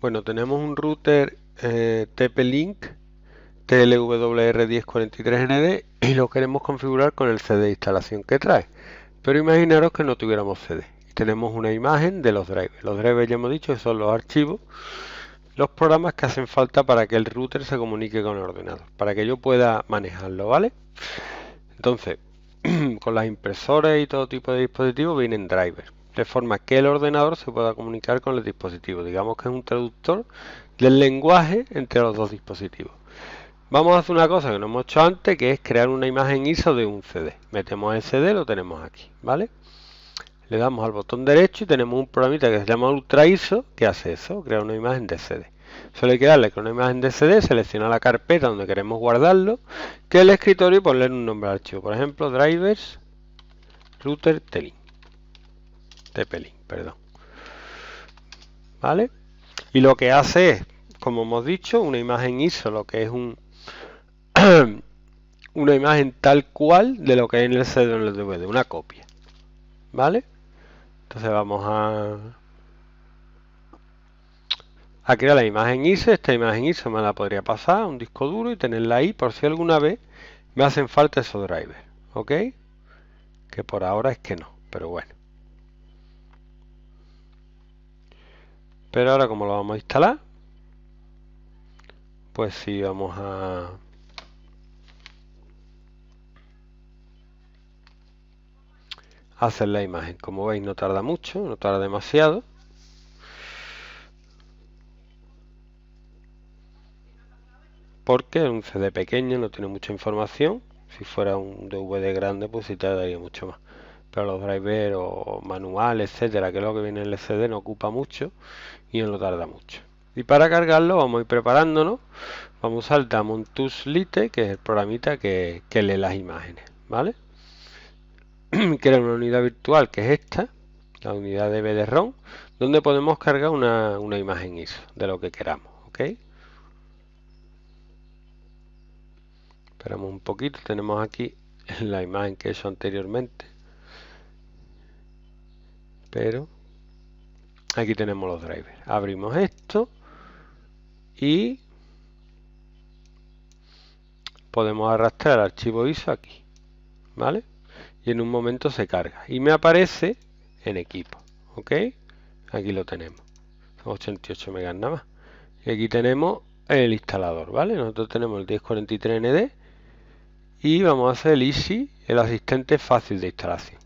Bueno, tenemos un router eh, TP-Link TLWR1043ND y lo queremos configurar con el CD de instalación que trae. Pero imaginaros que no tuviéramos CD. tenemos una imagen de los drivers. Los drivers ya hemos dicho que son los archivos, los programas que hacen falta para que el router se comunique con el ordenador, para que yo pueda manejarlo, ¿vale? Entonces, con las impresoras y todo tipo de dispositivos vienen drivers de forma que el ordenador se pueda comunicar con el dispositivo. Digamos que es un traductor del lenguaje entre los dos dispositivos. Vamos a hacer una cosa que no hemos hecho antes, que es crear una imagen ISO de un CD. Metemos el CD, lo tenemos aquí, ¿vale? Le damos al botón derecho y tenemos un programita que se llama Ultra ISO, que hace eso, crea una imagen de CD. Solo hay que darle con una imagen de CD, selecciona la carpeta donde queremos guardarlo, que el escritorio y ponerle un nombre al archivo. Por ejemplo, drivers router pelín perdón. ¿Vale? Y lo que hace es, como hemos dicho, una imagen ISO, lo que es un una imagen tal cual de lo que hay en el CD o en el DVD, una copia. ¿Vale? Entonces vamos a a crear la imagen ISO, esta imagen ISO me la podría pasar a un disco duro y tenerla ahí por si alguna vez me hacen falta esos drivers, ¿ok? Que por ahora es que no, pero bueno. Pero ahora como lo vamos a instalar, pues si vamos a... hacer la imagen. Como veis no tarda mucho, no tarda demasiado. Porque un CD pequeño no tiene mucha información. Si fuera un DVD grande pues sí tardaría mucho más pero los drivers o manual, etcétera, que es lo que viene en el CD, no ocupa mucho y no lo tarda mucho. Y para cargarlo vamos a ir preparándonos. Vamos al damontus Lite, que es el programita que, lee las imágenes, ¿vale? Crea una unidad virtual que es esta, la unidad de BD-ROM, donde podemos cargar una, una imagen ISO de lo que queramos, ¿ok? Esperamos un poquito, tenemos aquí la imagen que he hecho anteriormente pero aquí tenemos los drivers abrimos esto y podemos arrastrar el archivo ISO aquí vale y en un momento se carga y me aparece en equipo ok aquí lo tenemos 88 megas nada más y aquí tenemos el instalador vale nosotros tenemos el 1043nd y vamos a hacer el easy el asistente fácil de instalación